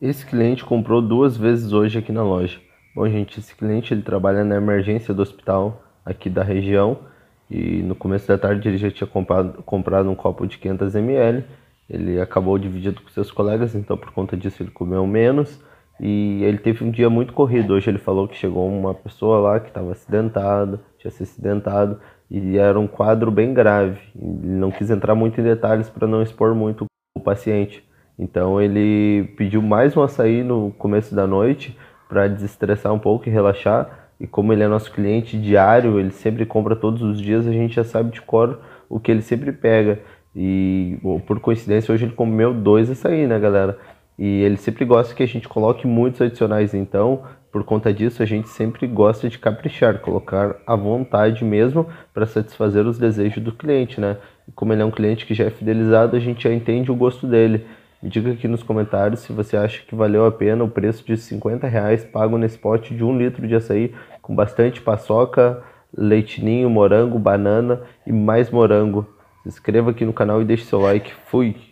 Esse cliente comprou duas vezes hoje aqui na loja. Bom, gente, esse cliente ele trabalha na emergência do hospital aqui da região e no começo da tarde ele já tinha comprado, comprado um copo de 500 ml. Ele acabou dividido com seus colegas, então por conta disso ele comeu menos e ele teve um dia muito corrido. Hoje ele falou que chegou uma pessoa lá que estava acidentada, tinha se acidentado e era um quadro bem grave. Ele não quis entrar muito em detalhes para não expor muito o paciente. Então ele pediu mais um açaí no começo da noite para desestressar um pouco e relaxar. E como ele é nosso cliente diário, ele sempre compra todos os dias, a gente já sabe de cor o que ele sempre pega. E bom, por coincidência hoje ele comeu dois açaí, né, galera? E ele sempre gosta que a gente coloque muitos adicionais, então por conta disso, a gente sempre gosta de caprichar, colocar à vontade mesmo para satisfazer os desejos do cliente, né? E como ele é um cliente que já é fidelizado, a gente já entende o gosto dele. Me diga aqui nos comentários se você acha que valeu a pena o preço de 50 reais pago nesse pote de um litro de açaí com bastante paçoca, leitinho, morango, banana e mais morango. Se inscreva aqui no canal e deixe seu like. Fui!